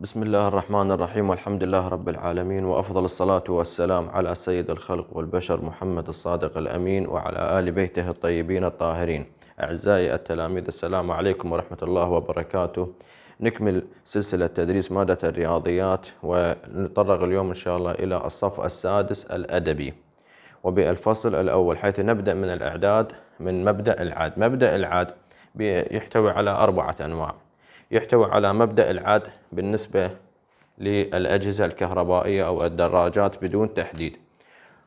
بسم الله الرحمن الرحيم والحمد لله رب العالمين وافضل الصلاه والسلام على سيد الخلق والبشر محمد الصادق الامين وعلى ال بيته الطيبين الطاهرين. اعزائي التلاميذ السلام عليكم ورحمه الله وبركاته. نكمل سلسله تدريس ماده الرياضيات ونتطرق اليوم ان شاء الله الى الصف السادس الادبي. وبالفصل الاول حيث نبدا من الاعداد من مبدا العاد، مبدا العاد يحتوي على اربعه انواع. يحتوي على مبدأ العد بالنسبة للأجهزة الكهربائية أو الدراجات بدون تحديد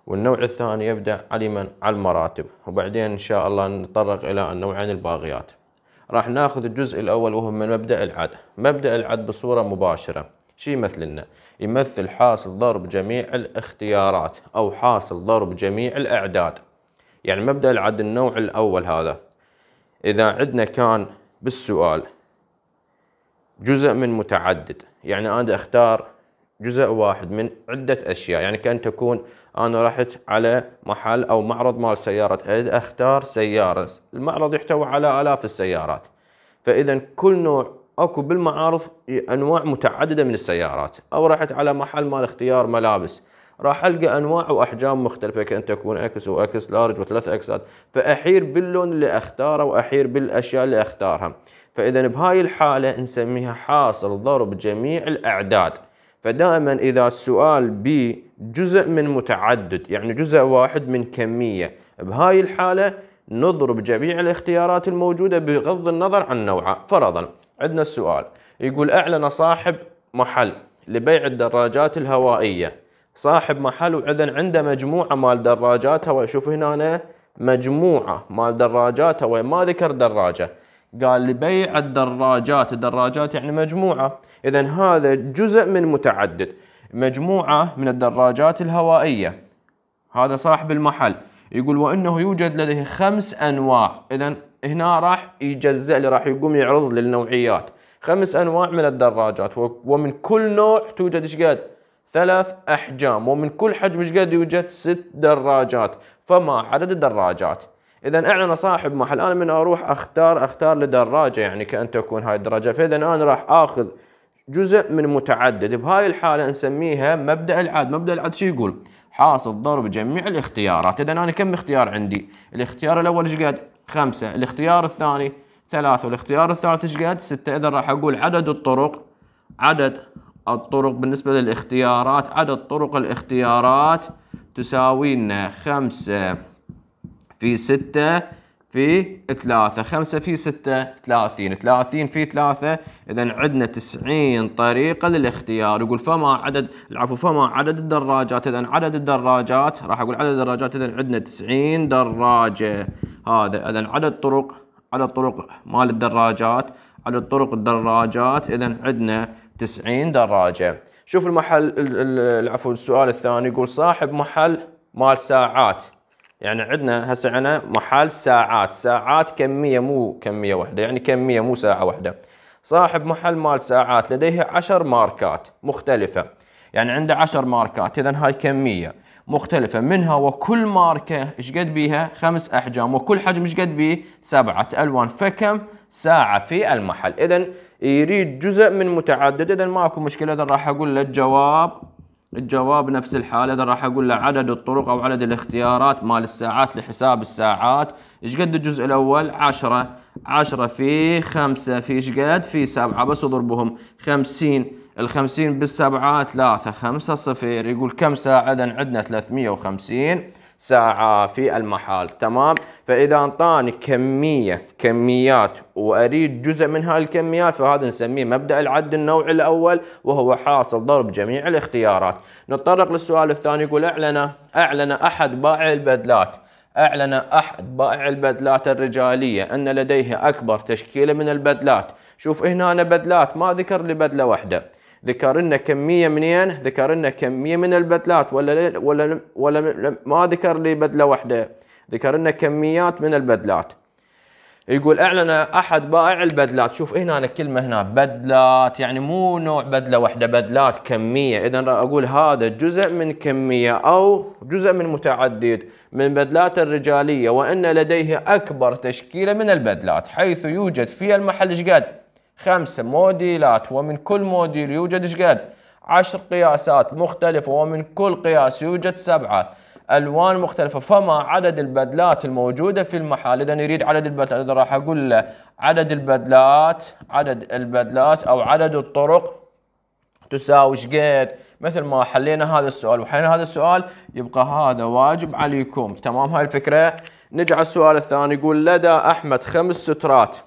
والنوع الثاني يبدأ علما على المراتب وبعدين إن شاء الله نتطرق إلى النوعين الباقيات راح ناخذ الجزء الأول وهو من مبدأ العد مبدأ العد بصورة مباشرة شي يمثل يمثل حاصل ضرب جميع الاختيارات أو حاصل ضرب جميع الأعداد يعني مبدأ العد النوع الأول هذا إذا عدنا كان بالسؤال جزء من متعدد يعني أنا أختار جزء واحد من عدة أشياء يعني كأن تكون أنا رحت على محل أو معرض مال سيارات أختار سيارة المعرض يحتوي على آلاف السيارات فإذا كل نوع أكو بالمعارض أنواع متعددة من السيارات أو رحت على محل مال اختيار ملابس راح ألقى أنواع وأحجام مختلفة كأن تكون أكس وأكس لارج وثلاث أكسات فأحير باللون اللي أختاره وأحير بالأشياء اللي أختارها فإذا بهاي الحالة نسميها حاصل ضرب جميع الأعداد فدائما إذا السؤال ب جزء من متعدد يعني جزء واحد من كمية بهاي الحالة نضرب جميع الاختيارات الموجودة بغض النظر عن نوعها فرضا عندنا السؤال يقول أعلن صاحب محل لبيع الدراجات الهوائية صاحب محل وإذا عنده مجموعة مال دراجاتها ويشوف هنا مجموعة مال دراجاتها وما ما ذكر دراجة قال لبيع الدراجات الدراجات يعني مجموعة إذا هذا جزء من متعدد مجموعة من الدراجات الهوائية هذا صاحب المحل يقول وإنه يوجد لديه خمس أنواع إذا هنا راح يجزأ لي راح يقوم يعرض لي النوعيات خمس أنواع من الدراجات ومن كل نوع توجد إيش قد ثلاث أحجام ومن كل حجم إيش قد يوجد ست دراجات فما عدد الدراجات اذا اعلن صاحب محل انا من اروح اختار اختار لدراجه يعني كان تكون هاي الدراجه فاذا انا راح اخذ جزء من متعدد بهاي الحاله نسميها مبدا العد مبدا العد شو يقول حاصل ضرب جميع الاختيارات اذا انا كم اختيار عندي الاختيار الاول ايش قد خمسة الاختيار الثاني ثلاثة والاختيار الثالث ايش قد ستة اذا راح اقول عدد الطرق عدد الطرق بالنسبة للاختيارات عدد طرق الاختيارات تساوي لنا خمسة في 6 في 3 5 في 6 30 30 في 3 اذا عندنا 90 طريقه للاختيار يقول فما عدد العفو فما عدد الدراجات اذا عدد الدراجات راح اقول عدد الدراجات اذا عندنا 90 دراجه هذا اذا عدد طرق عدد طرق مال الدراجات عدد طرق الدراجات اذا عندنا 90 دراجه شوف المحل العفو السؤال الثاني يقول صاحب محل مال ساعات يعني عندنا هسه عنا محل ساعات ساعات كمية مو كمية واحدة يعني كمية مو ساعة واحدة صاحب محل مال ساعات لديه عشر ماركات مختلفة يعني عنده عشر ماركات إذا هاي كمية مختلفة منها وكل ماركة ايش قد بيها خمس أحجام وكل حجم ايش قد بيه سبعة ألوان فكم ساعة في المحل إذا يريد جزء من متعدد إذا ماكو مشكلة إذا راح أقول له الجواب الجواب نفس الحالة إذا راح أقول له عدد الطرق أو عدد الاختيارات مال الساعات لحساب الساعات إيش قد الجزء الأول عشرة عشرة في خمسة في إيش قد في سبعة بس أضربهم خمسين الخمسين بالسبعة ثلاثة خمسة صفر يقول كم ساعة إذا عندنا 350 وخمسين ساعة في المحال تمام فإذا أعطاني كمية كميات وأريد جزء من هاي الكميات فهذا نسميه مبدأ العد النوعي الأول وهو حاصل ضرب جميع الاختيارات نتطرق للسؤال الثاني يقول أعلن أعلن أحد بائع البدلات أعلن أحد بائع البدلات الرجالية أن لديه أكبر تشكيلة من البدلات شوف هنا أنا بدلات ما ذكر لي بدلة واحدة ذكر لنا كميه منين ذكر لنا كميه من البدلات ولا ولا ولا ما ذكر لي بدله واحده ذكر لنا كميات من البدلات يقول اعلن احد بائع البدلات شوف هنا أنا كلمه هنا بدلات يعني مو نوع بدله واحده بدلات كميه اذا اقول هذا جزء من كميه او جزء من متعدد من بدلات الرجاليه وان لديه اكبر تشكيله من البدلات حيث يوجد في المحل ايش قد خمسة موديلات ومن كل موديل يوجد اشقد عشر قياسات مختلفة ومن كل قياس يوجد سبعة ألوان مختلفة فما عدد البدلات الموجودة في المحل إذا يريد عدد البدلات إذا راح أقول له عدد البدلات عدد البدلات أو عدد الطرق تساوي قد؟ مثل ما حلينا هذا السؤال وحلينا هذا السؤال يبقى هذا واجب عليكم تمام هاي الفكرة نجي على السؤال الثاني يقول لدى أحمد خمس سترات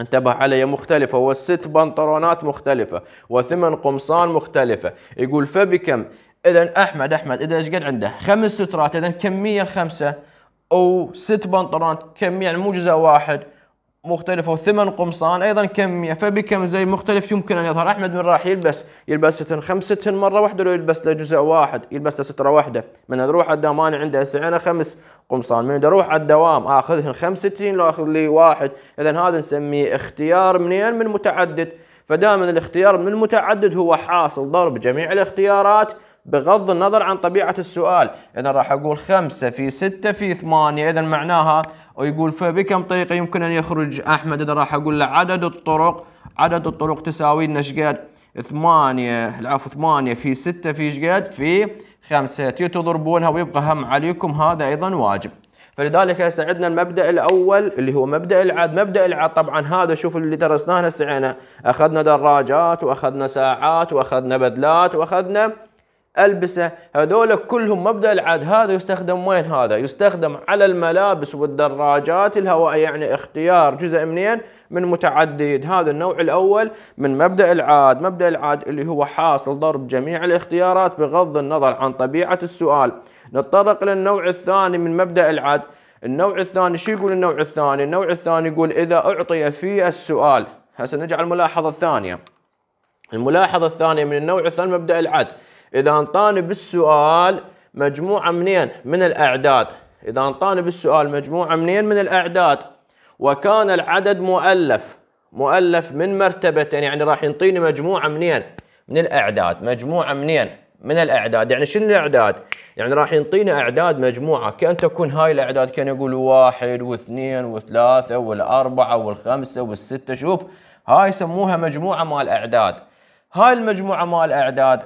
انتبه علي مختلفة والست بنطرونات مختلفة وثمن قمصان مختلفة يقول فبكم اذا احمد احمد اذا ايش قد عنده خمس سترات اذا كمية خمسة او ست بنطرونات كمية يعني مو جزء واحد مختلفة وثمن قمصان أيضا كمية يعني، فبكم زي مختلف يمكن أن يظهر أحمد من راح يلبس يلبس خمس ستن مرة واحدة لو يلبس له جزء واحد يلبس له سترة واحدة من أروح الدوام أنا عندي أسعنا خمس قمصان من أروح على الدوام آخذهن ستين لو أخذ لي واحد إذا هذا نسميه اختيار منين من متعدد فدائما الاختيار من المتعدد هو حاصل ضرب جميع الاختيارات بغض النظر عن طبيعة السؤال إذا راح أقول خمسة في ستة في ثمانية إذا معناها ويقول فبكم طريقة يمكن أن يخرج أحمد إذا راح أقول له عدد الطرق عدد الطرق تساوي لنا شقد ثمانية العفو ثمانية في ستة في شقد في خمسة تضربونها ويبقى هم عليكم هذا أيضا واجب فلذلك عندنا المبدا الاول اللي هو مبدا العد، مبدا العد طبعا هذا شوف اللي درسناه هسه اخذنا دراجات واخذنا ساعات واخذنا بدلات واخذنا البسه هذول كلهم مبدا العاد هذا يستخدم وين هذا يستخدم على الملابس والدراجات الهوائيه يعني اختيار جزء منين من متعدد هذا النوع الاول من مبدا العاد مبدا العاد اللي هو حاصل ضرب جميع الاختيارات بغض النظر عن طبيعه السؤال نتطرق للنوع الثاني من مبدا العاد النوع الثاني شو يقول النوع الثاني النوع الثاني يقول اذا اعطي في السؤال هسه نجي على الملاحظه الثانيه الملاحظة الثانية من النوع الثاني مبدأ العد إذا انطاني بالسؤال مجموعة منين من الأعداد إذا انطاني بالسؤال مجموعة منين من الأعداد وكان العدد مؤلف مؤلف من مرتبتين يعني راح ينطيني مجموعة منين من الأعداد مجموعة منين من الأعداد يعني شنو الأعداد يعني راح ينطيني أعداد مجموعة كأن تكون هاي الأعداد كان يقول واحد واثنين وثلاثة والأربعة والخمسة والستة شوف هاي يسموها مجموعة مال أعداد هاي المجموعة مال أعداد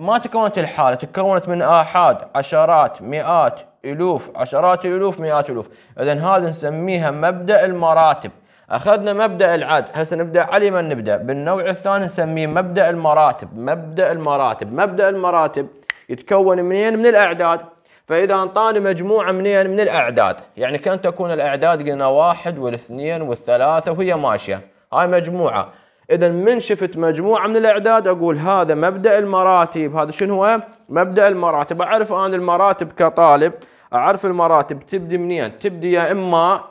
ما تكونت الحالة تكونت من آحاد عشرات مئات ألوف عشرات الألوف مئات ألوف إذا هذا نسميها مبدأ المراتب أخذنا مبدأ العد هسه نبدأ علي من نبدأ بالنوع الثاني نسميه مبدأ المراتب مبدأ المراتب مبدأ المراتب يتكون منين من الأعداد فإذا أنطاني مجموعة منين من الأعداد يعني كان تكون الأعداد قلنا واحد والاثنين والثلاثة وهي ماشية هاي مجموعة اذا من شفت مجموعه من الاعداد اقول هذا مبدا المراتب هذا شنو هو مبدا المراتب اعرف انا المراتب كطالب اعرف المراتب تبدي منين تبدي يا اما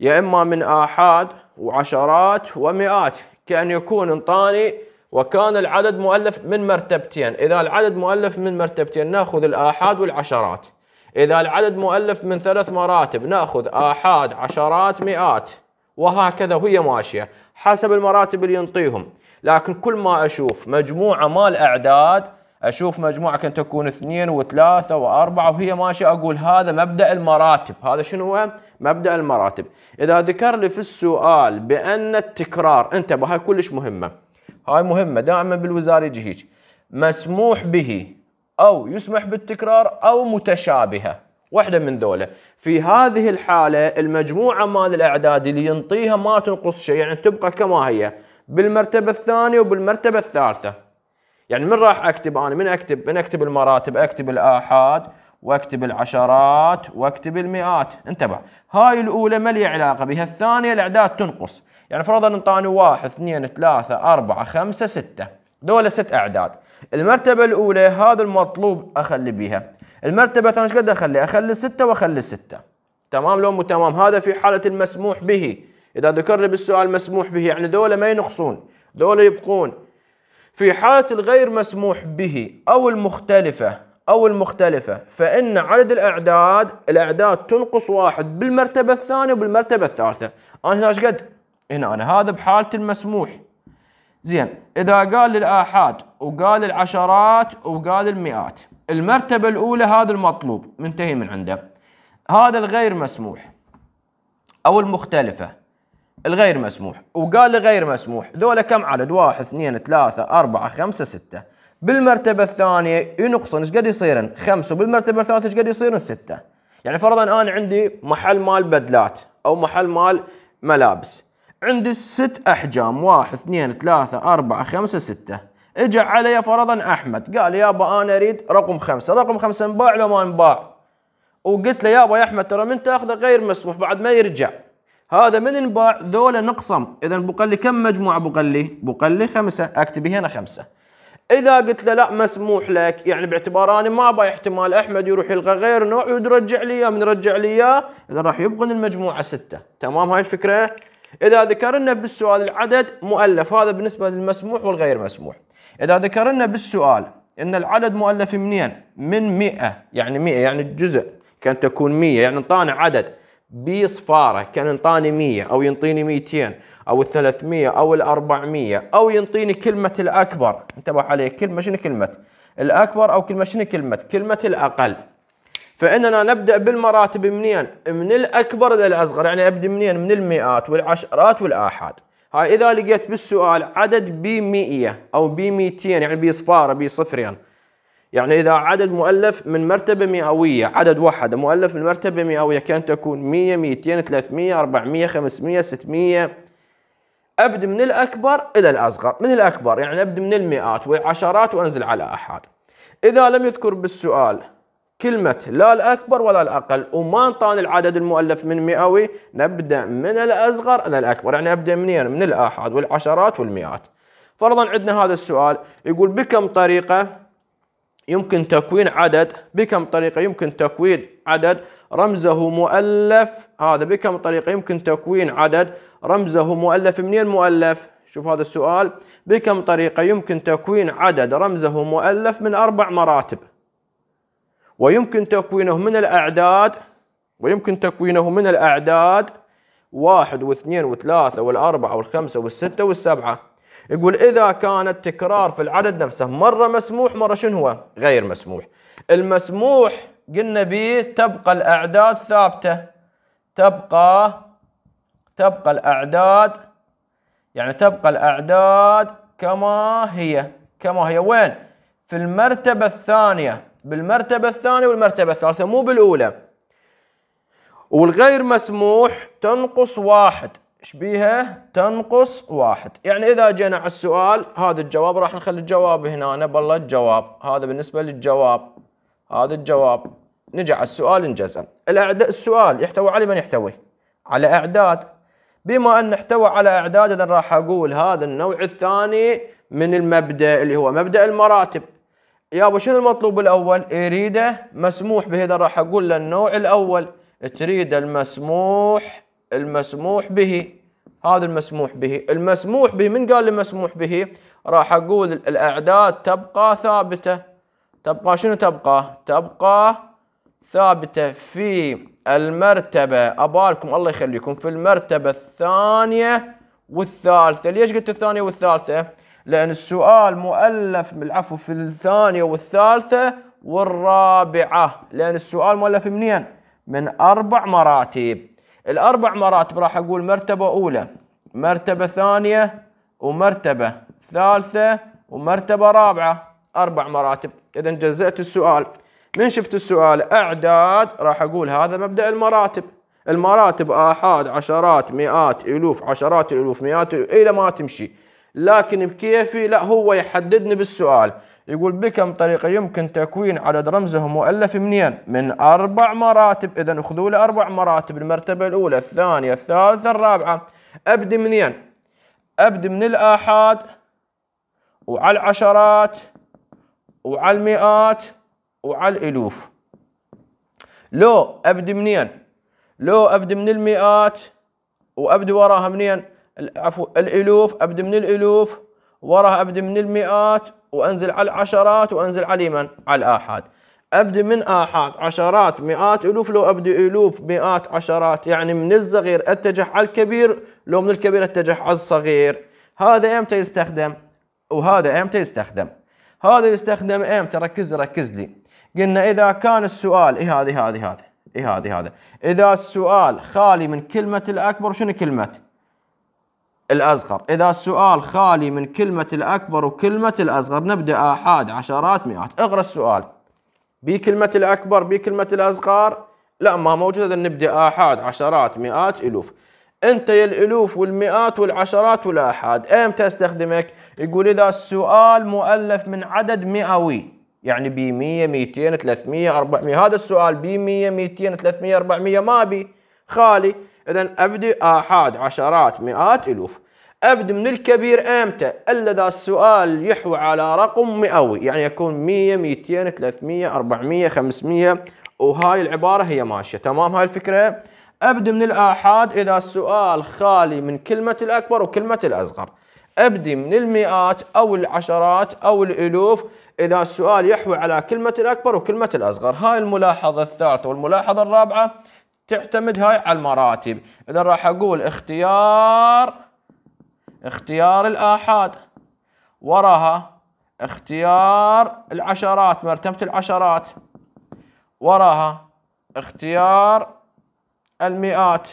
يا اما من احاد وعشرات ومئات كان يكون انطاني وكان العدد مؤلف من مرتبتين اذا العدد مؤلف من مرتبتين ناخذ الاحاد والعشرات اذا العدد مؤلف من ثلاث مراتب ناخذ احاد عشرات مئات وهكذا وهي ماشيه حسب المراتب اللي ينطيهم لكن كل ما اشوف مجموعه مال اعداد اشوف مجموعه كان تكون اثنين وثلاثه واربعه وهي ماشيه اقول هذا مبدا المراتب، هذا شنو هو؟ مبدا المراتب. اذا ذكر لي في السؤال بان التكرار انتبه هاي كلش مهمه. هاي مهمه دائما بالوزاره يجي هيك مسموح به او يسمح بالتكرار او متشابهه. واحدة من ذولا في هذه الحالة المجموعة مال الأعداد اللي ينطيها ما تنقص شيء يعني تبقى كما هي بالمرتبة الثانية وبالمرتبة الثالثة يعني من راح أكتب أنا من أكتب من أكتب المراتب أكتب الآحاد واكتب العشرات واكتب المئات انتبه هاي الأولى ما لي علاقة بها الثانية الأعداد تنقص يعني فرضا انطاني واحد اثنين ثلاثة أربعة خمسة ستة دول ست أعداد المرتبة الأولى هذا المطلوب أخلي بيها المرتبة الثانية ايش قد اخلي؟ اخلي ستة واخلي ستة تمام لو مو تمام هذا في حالة المسموح به اذا ذكر لي بالسؤال مسموح به يعني دولة ما ينقصون دولة يبقون في حالة الغير مسموح به او المختلفة او المختلفة فان عدد الاعداد الاعداد تنقص واحد بالمرتبة الثانية وبالمرتبة الثالثة انا هنا ايش قد؟ هنا أنا هذا بحالة المسموح زين إذا قال للآحاد وقال العشرات وقال المئات المرتبة الأولى هذا المطلوب منتهي من عنده هذا الغير مسموح أو المختلفة الغير مسموح وقال لي غير مسموح ذولا كم عدد واحد اثنين ثلاثة أربعة خمسة ستة بالمرتبة الثانية ينقصن ايش قد يصيرن خمسة وبالمرتبة الثالثة ايش قد يصيرن ستة يعني فرضا أنا عندي محل مال بدلات أو محل مال ملابس عندي ست أحجام واحد اثنين ثلاثة أربعة خمسة ستة اجى علي فرضا احمد قال يابا انا اريد رقم خمسه رقم خمسه انباع لو ما انباع وقلت له يابا يا احمد ترى من تاخذه غير مسموح بعد ما يرجع هذا من انباع ذولا نقسم اذا بقى لي كم مجموعه بقى لي بقى لي خمسه اكتب هنا خمسه اذا قلت له لا مسموح لك يعني باعتبار انا ما ابغى احتمال احمد يروح يلغى غير نوع ويرجع لي اياه من يرجع لي اياه اذا راح يبقى المجموعه سته تمام هاي الفكره اذا ذكرنا بالسؤال العدد مؤلف هذا بالنسبه للمسموح والغير مسموح إذا ذكرنا بالسؤال أن العدد مؤلف منين؟ من 100 يعني 100 يعني جزء كان تكون 100 يعني انطانا عدد بصفارة كان انطاني 100 أو ينطيني 200 أو 300 أو 400 أو ينطيني كلمة الأكبر انتبه عليه كلمة شنو كلمة؟ الأكبر أو كلمة شنو كلمة؟ كلمة الأقل فإننا نبدأ بالمراتب منين؟ من الأكبر للأصغر يعني أبدي منين؟ من المئات والعشرات والآحاد هاي إذا لقيت بالسؤال عدد ب 100 أو ب 200 يعني بي صفارة بي صفرين يعني إذا عدد مؤلف من مرتبة مئوية عدد واحد مؤلف من مرتبة مئوية كانت تكون 100 200 300 400 500 600 أبدأ من الأكبر إلى الأصغر من الأكبر يعني أبدأ من المئات والعشرات وأنزل على أحد إذا لم يذكر بالسؤال كلمة لا الأكبر ولا الأقل وما انطاني العدد المؤلف من مئوي نبدأ من الأصغر إلى الأكبر يعني أبدأ منين من الآحاد والعشرات والمئات فرضا عندنا هذا السؤال يقول بكم طريقة يمكن تكوين عدد بكم طريقة يمكن تكوين عدد رمزه مؤلف هذا بكم طريقة يمكن تكوين عدد رمزه مؤلف منين مؤلف شوف هذا السؤال بكم طريقة يمكن تكوين عدد رمزه مؤلف من أربع مراتب ويمكن تكوينه من الأعداد ويمكن تكوينه من الأعداد واحد واثنين وثلاثة والأربعة والخمسة والستة والسبعة يقول إذا كان التكرار في العدد نفسه مرة مسموح مرة شنو هو غير مسموح المسموح قلنا به تبقى الأعداد ثابتة تبقى تبقى الأعداد يعني تبقى الأعداد كما هي كما هي وين في المرتبة الثانية بالمرتبة الثانية والمرتبة الثالثة مو بالأولى والغير مسموح تنقص واحد شبيها تنقص واحد يعني إذا جينا على السؤال هذا الجواب راح نخلي الجواب هنا أنا بالله الجواب هذا بالنسبة للجواب هذا الجواب نجي على السؤال انجزم الأعداء السؤال يحتوي على من يحتوي على أعداد بما أن احتوى على أعداد إذا راح أقول هذا النوع الثاني من المبدأ اللي هو مبدأ المراتب يابا شنو المطلوب الاول؟ اريده مسموح به اذا راح اقول له النوع الاول تريد المسموح المسموح به هذا المسموح به المسموح به من قال لي مسموح به راح اقول الاعداد تبقى ثابته تبقى شنو تبقى تبقى ثابته في المرتبه ابالكم الله يخليكم في المرتبه الثانيه والثالثه ليش قلت الثانيه والثالثه لأن السؤال مؤلف العفو في الثانية والثالثة والرابعة لأن السؤال مؤلف منين؟ من أربع مراتب الأربع مراتب راح أقول مرتبة أولى مرتبة ثانية ومرتبة ثالثة ومرتبة رابعة أربع مراتب إذا جزأت السؤال من شفت السؤال أعداد راح أقول هذا مبدأ المراتب المراتب آحاد عشرات مئات ألوف عشرات الألوف مئات إلى ما تمشي لكن بكيفي لا هو يحددني بالسؤال يقول بكم طريقة يمكن تكوين عدد رمزه مؤلف منين؟ من أربع مراتب إذا أخذوا له أربع مراتب المرتبة الأولى الثانية الثالثة الرابعة أبدي منين؟ أبدي من الآحاد وعلى العشرات وعلى المئات وعلى الألوف لو أبدي منين؟ لو أبدي من المئات وأبدي وراها منين؟ عفوا الالوف ابدا من الالوف وراها ابدا من المئات وانزل على العشرات وانزل على من على الاحاد ابدا من احاد عشرات مئات الوف لو ابدا الوف مئات عشرات يعني من الصغير اتجه على الكبير لو من الكبير اتجه على الصغير هذا امتى يستخدم وهذا امتى يستخدم هذا يستخدم امتى ركز ركز لي قلنا اذا كان السؤال اي هذه هذه هذه اي هذه هذا اذا السؤال خالي من كلمه الاكبر شنو كلمه الأصغر إذا السؤال خالي من كلمة الأكبر وكلمة الأصغر نبدأ آحاد عشرات مئات اقرأ السؤال بكلمة الأكبر بكلمة الأصغر لا ما موجودة نبدأ آحاد عشرات مئات ألوف أنت يا الألوف والمئات والعشرات والآحاد أمتى أستخدمك يقول إذا السؤال مؤلف من عدد مئوي يعني ب 100 200 300 400 هذا السؤال ب 100 200 300 400 ما بي خالي إذا أبدي آحاد عشرات مئات ألوف أبدي من الكبير أمتى إلا ذا السؤال يحوي على رقم مئوي يعني يكون 100 200 300 400 500 وهاي العبارة هي ماشية تمام هاي الفكرة أبدي من الآحاد إذا السؤال خالي من كلمة الأكبر وكلمة الأصغر أبدي من المئات أو العشرات أو الألوف إذا السؤال يحوي على كلمة الأكبر وكلمة الأصغر هاي الملاحظة الثالثة والملاحظة الرابعة تعتمد هاي على المراتب اذا راح اقول اختيار اختيار الآحاد وراها اختيار العشرات مرتبة العشرات وراها اختيار المئات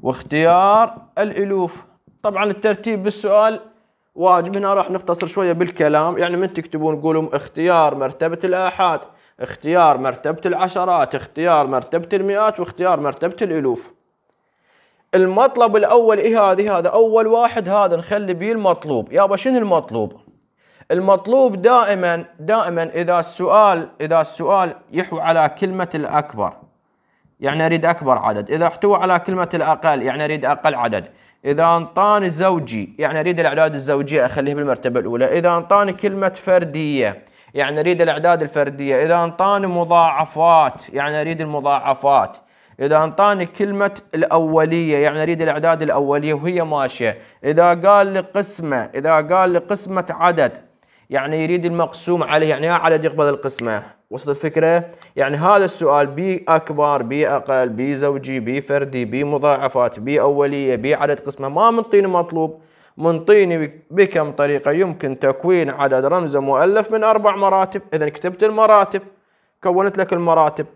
واختيار الالوف طبعا الترتيب بالسؤال واجب هنا راح نختصر شويه بالكلام يعني من تكتبون قولوا اختيار مرتبه الاحاد اختيار مرتبة العشرات اختيار مرتبة المئات واختيار مرتبة الألوف المطلب الأول إيه هذه هذا أول واحد هذا نخلي بيه المطلوب يابا شنو المطلوب المطلوب دائما دائما إذا السؤال إذا السؤال يحوي على كلمة الأكبر يعني أريد أكبر عدد إذا احتوى على كلمة الأقل يعني أريد أقل عدد إذا أنطاني زوجي يعني أريد الأعداد الزوجية أخليه بالمرتبة الأولى إذا أنطاني كلمة فردية يعني اريد الاعداد الفرديه اذا انطاني مضاعفات يعني اريد المضاعفات اذا انطاني كلمه الاوليه يعني اريد الاعداد الاوليه وهي ماشيه اذا قال لي قسمه اذا قال لي قسمه عدد يعني يريد المقسوم عليه يعني يا عدد يقبل القسمه وصلت الفكره يعني هذا السؤال بي اكبر بي اقل بي زوجي بي فردي بي مضاعفات بي اوليه بي عدد قسمه ما منطيني مطلوب منطيني بكم طريقة يمكن تكوين عدد رمز مؤلف من أربع مراتب إذا كتبت المراتب كونت لك المراتب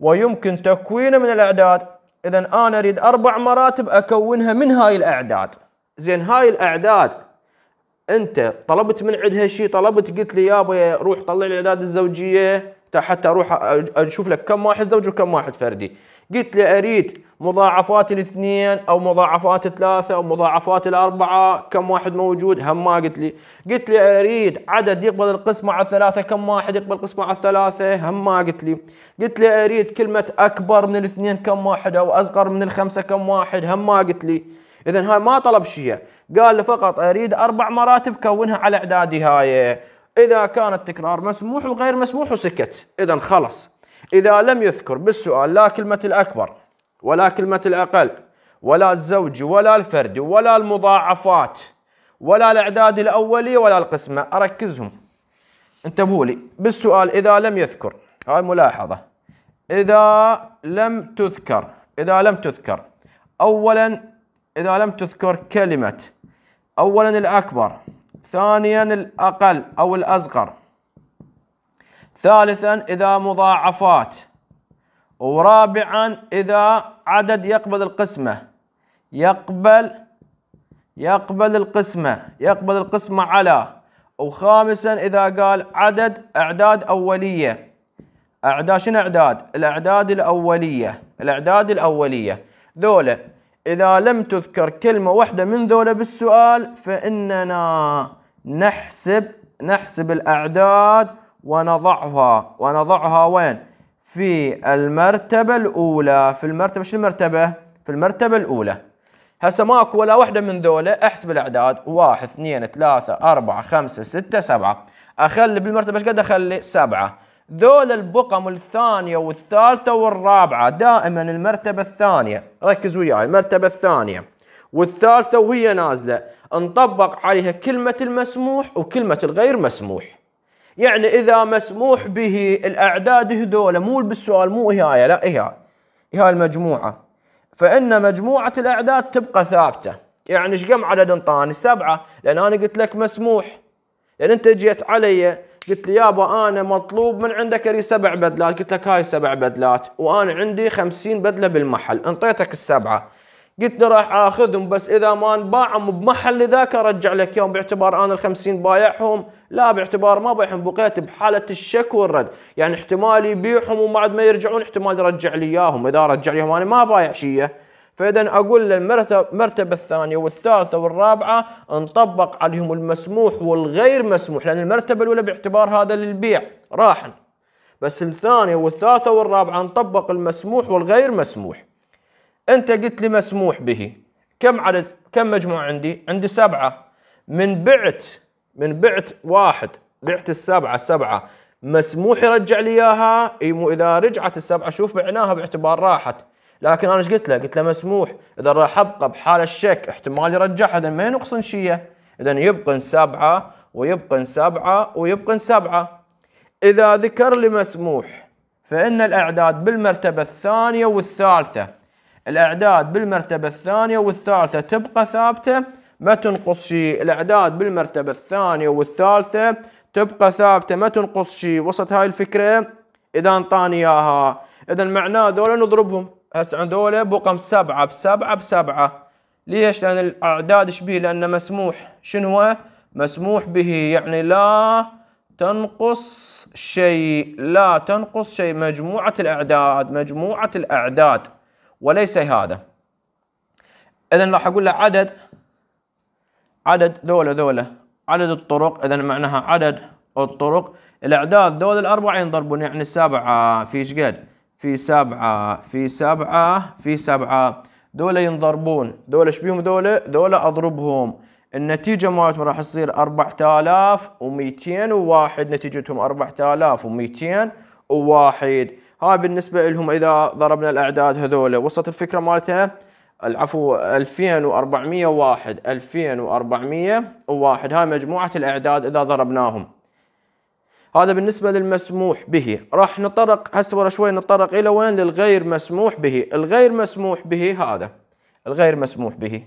ويمكن تكوينه من الأعداد إذا أنا أريد أربع مراتب أكونها من هاي الأعداد زين هاي الأعداد أنت طلبت من عندها شيء طلبت قلت لي يابا روح طلع لي الأعداد الزوجية حتى أروح أشوف لك كم واحد زوج وكم واحد فردي قلت له اريد مضاعفات الاثنين او مضاعفات الثلاثه او مضاعفات الاربعه كم واحد موجود هم ما قلت لي قلت له اريد عدد يقبل القسمه على الثلاثه كم واحد يقبل القسمه على الثلاثه هم ما قلت لي قلت له اريد كلمه اكبر من الاثنين كم واحد او اصغر من الخمسه كم واحد هم ما قلت لي اذا هاي ما طلب شيء قال لي فقط اريد اربع مراتب كونها على اعدادي هاي اذا كان التكرار مسموح وغير مسموح وسكت اذا خلص إذا لم يذكر بالسؤال لا كلمة الأكبر ولا كلمة الأقل ولا الزوج ولا الفرد ولا المضاعفات ولا الإعداد الأولي ولا القسمة أركزهم انتبهوا لي بالسؤال إذا لم يذكر هاي ملاحظة إذا لم تذكر إذا لم تذكر أولا إذا لم تذكر كلمة أولا الأكبر ثانيا الأقل أو الأصغر ثالثا إذا مضاعفات ورابعا إذا عدد يقبل القسمة يقبل يقبل القسمة يقبل القسمة على وخامسا إذا قال عدد أعداد أولية أعداد شنو أعداد؟ الأعداد الأولية الأعداد الأولية ذولا إذا لم تذكر كلمة واحدة من ذولا بالسؤال فإننا نحسب نحسب الأعداد ونضعها ونضعها وين في المرتبة الأولى في المرتبة شو المرتبة في المرتبة الأولى هسا ماكو ولا وحدة من ذولا احسب الأعداد واحد اثنين ثلاثة أربعة خمسة ستة سبعة أخلي بالمرتبة ايش قد أخلي سبعة ذول البقم الثانية والثالثة والرابعة دائما المرتبة الثانية ركز وياي المرتبة الثانية والثالثة وهي نازلة نطبق عليها كلمة المسموح وكلمة الغير مسموح يعني اذا مسموح به الاعداد هذول مو بالسؤال مو هاي لا هي هاي المجموعه فان مجموعه الاعداد تبقى ثابته يعني ايش كم عدد انطاني سبعه لان انا قلت لك مسموح لان انت جيت علي قلت لي يابا انا مطلوب من عندك لي سبع بدلات قلت لك هاي سبع بدلات وانا عندي خمسين بدله بالمحل انطيتك السبعه قلت له راح اخذهم بس اذا ما انباعهم بمحل ذاك ارجع لك يوم باعتبار انا ال50 بايعهم لا باعتبار ما بايعهم بقيت بحاله الشك والرد، يعني احتمال يبيعهم وما ما يرجعون احتمال يرجع لي اياهم، اذا رجع لي انا ما بايع شيء فاذا اقول المرتبه الثانيه والثالثه والرابعه انطبق عليهم المسموح والغير مسموح لان المرتبه الاولى باعتبار هذا للبيع راحن بس الثانيه والثالثه والرابعه نطبق المسموح والغير مسموح أنت قلت لي مسموح به كم عدد كم مجموع عندي؟ عندي سبعة من بعت من بعت واحد بعت السبعة سبعة مسموح يرجع لي اياها اذا رجعت السبعه شوف بعناها باعتبار راحت لكن انا ايش قلت له؟ قلت له مسموح اذا راح ابقى بحال الشك احتمال يرجعها اذا ما ينقصن شيء اذا يبقن سبعه ويبقن سبعه ويبقن سبعه اذا ذكر لي مسموح فان الاعداد بالمرتبه الثانيه والثالثه الأعداد بالمرتبة الثانية والثالثة تبقى ثابتة ما تنقص شيء الأعداد بالمرتبة الثانية والثالثة تبقى ثابتة ما تنقص شيء وصلت هاي الفكرة إذا انطاني إياها إذا معناه ذولا نضربهم هسه عند بقم سبعة بسبعة بسبعة ليش؟ لأن الأعداد شبيه لأنه مسموح شنو هو؟ مسموح به يعني لا تنقص شيء لا تنقص شيء مجموعة الأعداد مجموعة الأعداد وليس هذا إذا راح أقول له عدد عدد ذولا ذولا عدد الطرق إذا معناها عدد الطرق الأعداد ذول الأربعة ينضربون يعني سبعه في إيش قد؟ في سبعة في سبعة في سبعة ذولا ينضربون ذولا إيش بيهم ذولا؟ ذولا أضربهم النتيجة مالتهم راح تصير 4201 نتيجتهم 4201 هاي بالنسبة لهم إذا ضربنا الأعداد هذول وصلت الفكرة مالتها العفو 2401 2401 هاي مجموعة الأعداد إذا ضربناهم هذا بالنسبة للمسموح به راح نطرق هسه ورا شوي نطرق إلى وين للغير مسموح به الغير مسموح به هذا الغير مسموح به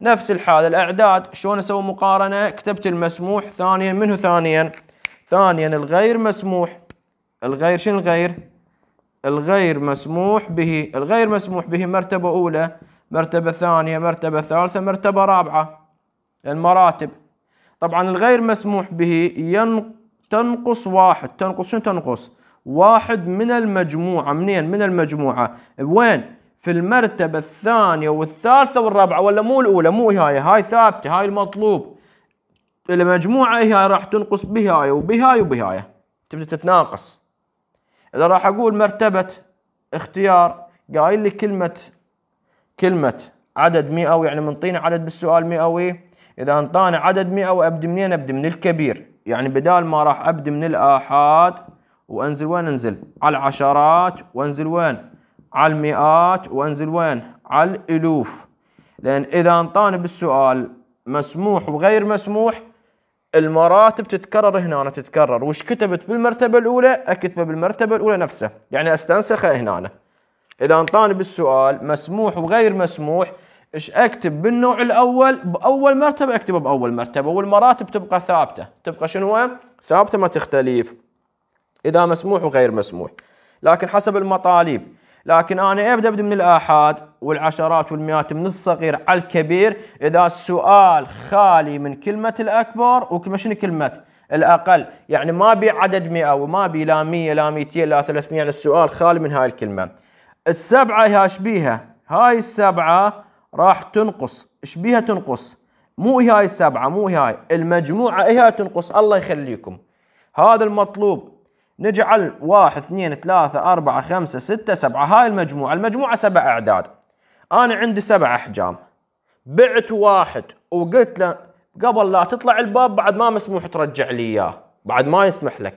نفس الحالة الأعداد شلون أسوي مقارنة كتبت المسموح ثانيا منه ثانيا ثانيا الغير مسموح الغير شنو الغير الغير مسموح به الغير مسموح به مرتبة أولى مرتبة ثانية مرتبة ثالثة مرتبة رابعة المراتب طبعا الغير مسموح به ين... تنقص واحد تنقص شنو تنقص واحد من المجموعة منين من المجموعة وين في المرتبة الثانية والثالثة والرابعة ولا مو الأولى مو هاي هاي ثابتة هاي المطلوب المجموعة هاي راح تنقص بهاي وبهاي وبهاي تبدأ تتناقص إذا راح أقول مرتبة اختيار قايل لي كلمة كلمة عدد مئوي يعني منطينا عدد بالسؤال مئوي إذا انطانا عدد مئوي أبدي منين أبدي من الكبير يعني بدال ما راح أبدي من الآحاد وأنزل وين أنزل على العشرات وأنزل وين على المئات وأنزل وين على الألوف لأن إذا انطاني بالسؤال مسموح وغير مسموح المراتب تتكرر هنا أنا تتكرر وش كتبت بالمرتبة الأولى أكتبه بالمرتبة الأولى نفسها يعني أستنسخه هنا أنا. إذا انطاني بالسؤال مسموح وغير مسموح ايش اكتب بالنوع الاول باول مرتبه اكتبه باول مرتبه والمراتب تبقى ثابته تبقى شنو هو ثابته ما تختلف اذا مسموح وغير مسموح لكن حسب المطالب لكن أنا أبدأ من الآحاد والعشرات والمئات من الصغير على الكبير إذا السؤال خالي من كلمة الأكبر وكلمة شنو كلمة الأقل يعني ما بي عدد 100 وما بي لا 100 لا 200 لا 300 يعني السؤال خالي من هاي الكلمة السبعة هي شبيها هاي السبعة راح تنقص شبيها تنقص مو هاي السبعة مو هاي المجموعة هاي تنقص الله يخليكم هذا المطلوب نجعل واحد اثنين ثلاثة أربعة خمسة ستة سبعة هاي المجموعة المجموعة سبع أعداد أنا عندي سبع أحجام بعت واحد وقلت له قبل لا تطلع الباب بعد ما مسموح ترجع لي إياه بعد ما يسمح لك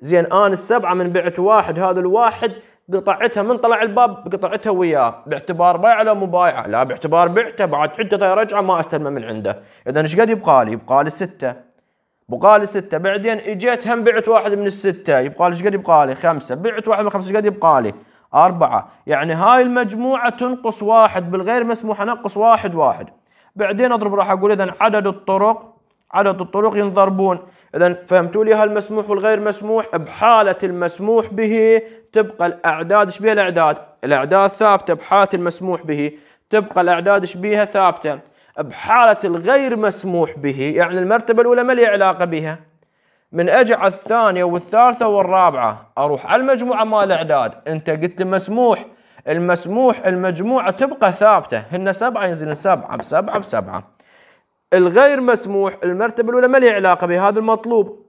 زين أنا السبعة من بعت واحد هذا الواحد قطعتها من طلع الباب قطعتها وياه باعتبار بيع لو مبايعه لا باعتبار بعته بعد عدته رجعه ما استلمه من عنده اذا ايش قد يبقى لي؟ يبقى لي سته بقى لي ستة بعدين اجيت هم بعت واحد من الستة يبقى لي قد يبقى لي خمسة بعت واحد من خمسة قد يبقى لي أربعة يعني هاي المجموعة تنقص واحد بالغير مسموح أنقص واحد واحد بعدين أضرب راح أقول إذا عدد الطرق عدد الطرق ينضربون إذا فهمتوا لي هالمسموح والغير مسموح بحالة المسموح به تبقى الأعداد شبيه الأعداد الأعداد ثابتة بحالة المسموح به تبقى الأعداد شبيهة ثابتة بحالة الغير مسموح به يعني المرتبة الأولى ما لي علاقة بها من أجع الثانية والثالثة والرابعة أروح على المجموعة مال الإعداد أنت قلت لي مسموح المسموح المجموعة تبقى ثابتة هن سبعة ينزل سبعة بسبعة بسبعة الغير مسموح المرتبة الأولى ما لي علاقة بهذا المطلوب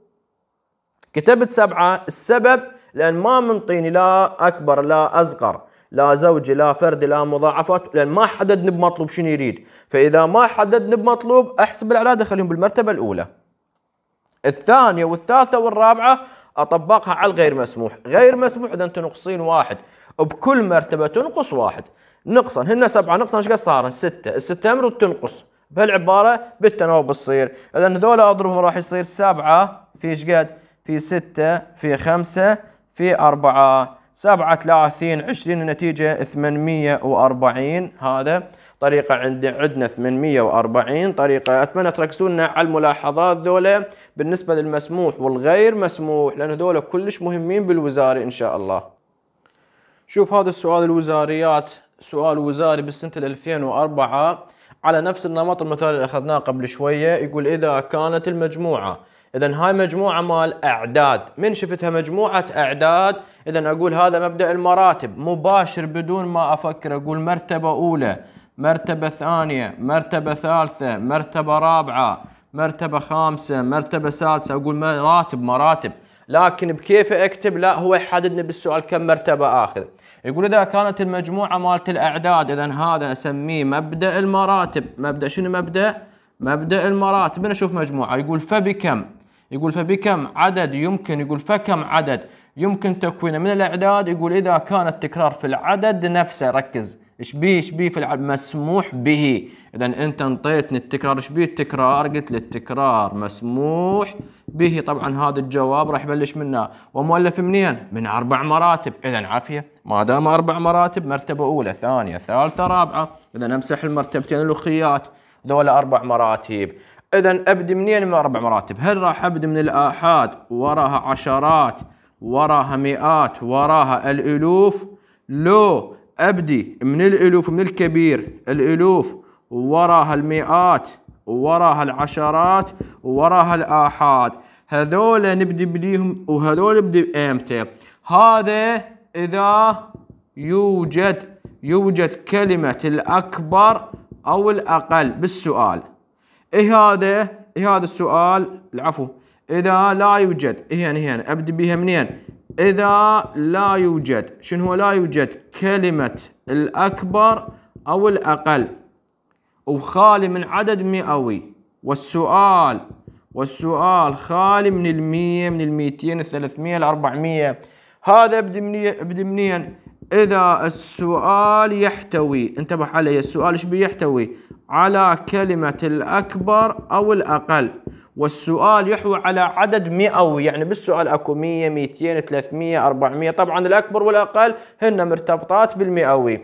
كتبت سبعة السبب لأن ما منطيني لا أكبر لا أصغر لا زوجي لا فردي لا مضاعفات لان ما حددني بمطلوب شنو يريد فاذا ما حددني بمطلوب احسب الاعداد اخليهم بالمرتبه الاولى الثانيه والثالثه والرابعه اطبقها على الغير مسموح غير مسموح اذا تنقصين واحد بكل مرتبه تنقص واحد نقصا هن سبعه نقصا ايش قد صار سته السته امر وتنقص بهالعباره بالتناوب تصير اذا هذول اضربهم راح يصير سبعه في ايش قد في سته في خمسه في اربعه 37 20 النتيجة 840 هذا طريقة عندنا 840 طريقة أتمنى تركزونا على الملاحظات ذولا بالنسبة للمسموح والغير مسموح لأن ذولا كلش مهمين بالوزاري إن شاء الله شوف هذا السؤال الوزاريات سؤال وزاري بالسنة 2004 على نفس النمط المثال اللي أخذناه قبل شوية يقول إذا كانت المجموعة إذا هاي مجموعة مال أعداد من شفتها مجموعة أعداد اذا اقول هذا مبدا المراتب مباشر بدون ما افكر اقول مرتبه اولى مرتبه ثانيه مرتبه ثالثه مرتبه رابعه مرتبه خامسه مرتبه سادسه اقول مراتب مراتب لكن بكيف اكتب لا هو يحددني بالسؤال كم مرتبه اخذ يقول اذا كانت المجموعه مالت الاعداد اذا هذا اسميه مبدا المراتب مبدا شنو مبدا مبدا المراتب انا اشوف مجموعه يقول فبكم يقول فبكم عدد يمكن يقول فكم عدد يمكن تكوينه من الاعداد يقول اذا كان التكرار في العدد نفسه ركز ايش بيه ايش بيه في العدد مسموح به اذا انت انطيتني التكرار ايش بيه التكرار قلت لي التكرار مسموح به طبعا هذا الجواب راح يبلش منه ومؤلف منين من اربع مراتب اذا عافيه ما دام اربع مراتب مرتبه اولى ثانيه ثالثه رابعه اذا امسح المرتبتين الاخيات دول اربع مراتب اذا ابدي منين من اربع مراتب هل راح ابدي من الاحاد وراها عشرات وراها مئات وراها الالوف لو ابدي من الالوف من الكبير الالوف وراها المئات وراها العشرات وراها الاحاد هذول نبدي بديهم وهذول نبدي بامتى هذا اذا يوجد يوجد كلمه الاكبر او الاقل بالسؤال ايه هذا ايه هذا السؤال العفو إذا لا يوجد هنا إيه يعني،, إيه يعني أبدي بها منين إيه يعني؟ إذا لا يوجد شنو هو لا يوجد كلمة الأكبر أو الأقل وخالي من عدد مئوي والسؤال والسؤال خالي من المية من الميتين الثلاثمية الأربعمية هذا ابدي منين ابدي منين يعني؟ إذا السؤال يحتوي انتبه علي السؤال ايش بيحتوي على كلمة الأكبر أو الأقل والسؤال يحوي على عدد مئوي يعني بالسؤال اكو 100 200 300 400 طبعا الاكبر والاقل هن مرتبطات بالمئوي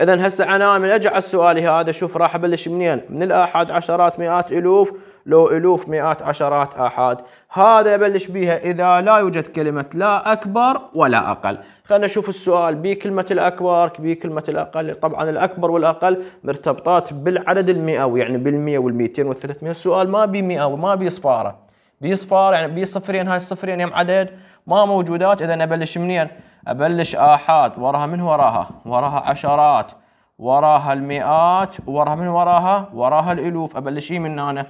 اذا هسه انا من اجي على السؤال هذا شوف راح ابلش منين من الاحد عشرات مئات الوف لو الوف مئات عشرات آحاد هذا يبلش بها إذا لا يوجد كلمة لا أكبر ولا أقل خلينا نشوف السؤال بي كلمة الأكبر بي كلمة الأقل طبعا الأكبر والأقل مرتبطات بالعدد المئوي يعني بالمئة والمئتين والثلاثمئة السؤال ما بي مئة وما بي صفارة بي صفارة يعني بي صفرين هاي الصفرين يم عدد ما موجودات إذا أبلش منين أبلش آحاد وراها من وراها وراها عشرات وراها المئات وراها من وراها وراها الالوف ابلش إيه من هنا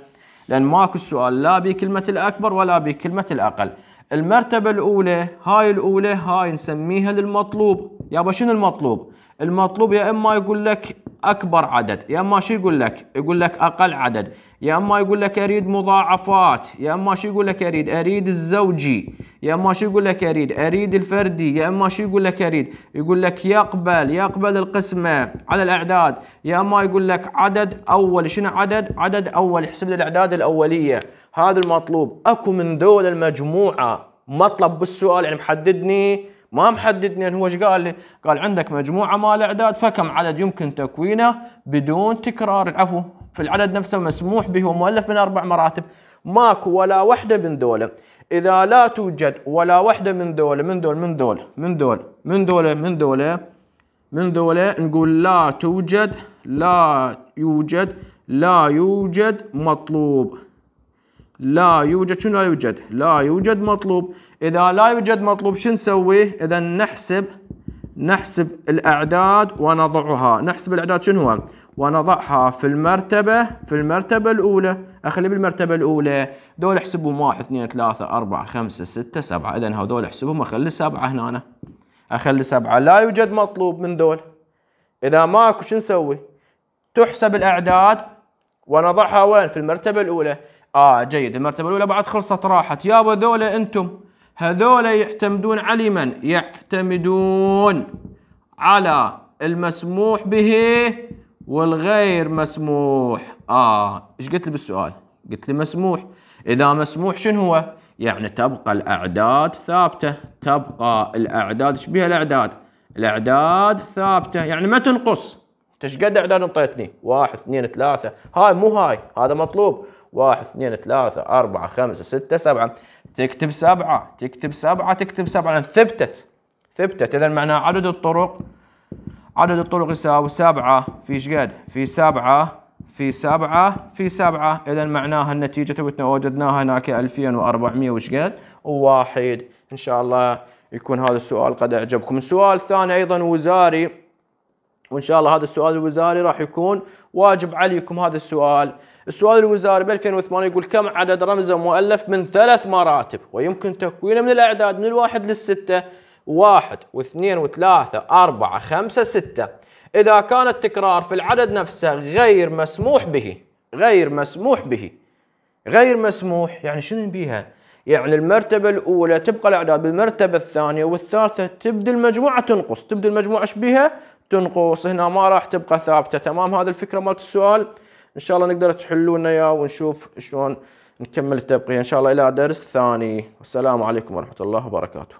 لأن ماكو سؤال لا بكلمة الأكبر ولا بكلمة الأقل المرتبة الأولى هاي الأولى هاي نسميها للمطلوب يابا شنو المطلوب؟ المطلوب يا إما يقول لك أكبر عدد يا إما شو يقول لك؟ يقول لك أقل عدد يا اما يقول لك اريد مضاعفات يا اما شو يقول لك اريد اريد الزوجي يا اما شو يقول لك اريد اريد الفردي يا اما شو يقول لك اريد يقول لك يقبل يقبل القسمه على الاعداد يا اما يقول لك عدد اول شنو عدد عدد اول يحسب لي الاعداد الاوليه هذا المطلوب اكو من دول المجموعه مطلب بالسؤال يعني محددني ما محدد لان هو ايش قال لي؟ قال عندك مجموعه مال اعداد فكم عدد يمكن تكوينه بدون تكرار العفو في العدد نفسه مسموح به ومؤلف من اربع مراتب ماكو ولا وحده من دولة اذا لا توجد ولا وحده من دولة من دول من دول من دول من دولة من دولة من دولة نقول لا توجد لا يوجد لا يوجد مطلوب لا يوجد شنو لا يوجد لا يوجد مطلوب إذا لا يوجد مطلوب شو نسوي إذا نحسب نحسب الأعداد ونضعها نحسب الأعداد شنو هو ونضعها في المرتبة في المرتبة الأولى أخلي بالمرتبة الأولى دول احسبهم واحد اثنين ثلاثة أربعة خمسة ستة سبعة إذا هذول احسبهم أخلي سبعة هنا أنا. أخلي سبعة لا يوجد مطلوب من دول إذا ماكو شو نسوي تحسب الأعداد ونضعها وين في المرتبة الأولى اه جيد المرتبه الاولى بعد خلصت راحت يابا ذولا انتم هذولا يعتمدون على من يعتمدون على المسموح به والغير مسموح اه ايش قلت لي بالسؤال قلت لي مسموح اذا مسموح شنو هو يعني تبقى الاعداد ثابته تبقى الاعداد ايش بها الاعداد الاعداد ثابته يعني ما تنقص ايش قد اعداد انطيتني واحد اثنين ثلاثه هاي مو هاي هذا مطلوب واحد اثنين ثلاثة أربعة خمسة ستة سبعة تكتب سبعة تكتب سبعة تكتب سبعة لأن ثبتت ثبتت إذا معناها عدد الطرق عدد الطرق يساوي سبعة في شقد في سبعة في سبعة في سبعة إذا معناها النتيجة توتنا وجدناها هناك 2400 وشقد وواحد إن شاء الله يكون هذا السؤال قد أعجبكم السؤال الثاني أيضا وزاري وإن شاء الله هذا السؤال الوزاري راح يكون واجب عليكم هذا السؤال السؤال الوزاري ب 2008 يقول كم عدد رمزه مؤلف من ثلاث مراتب ويمكن تكوينه من الأعداد من الواحد للستة واحد واثنين وثلاثة أربعة خمسة ستة إذا كان التكرار في العدد نفسه غير مسموح به غير مسموح به غير مسموح يعني شنو بيها؟ يعني المرتبة الأولى تبقى الأعداد بالمرتبة الثانية والثالثة تبدي المجموعة تنقص تبدي المجموعة شبيها تنقص هنا ما راح تبقى ثابتة تمام هذا الفكرة مالت السؤال ان شاء الله نقدر تحلونا اياه ونشوف شلون نكمل التبقية ان شاء الله الى درس ثاني والسلام عليكم ورحمة الله وبركاته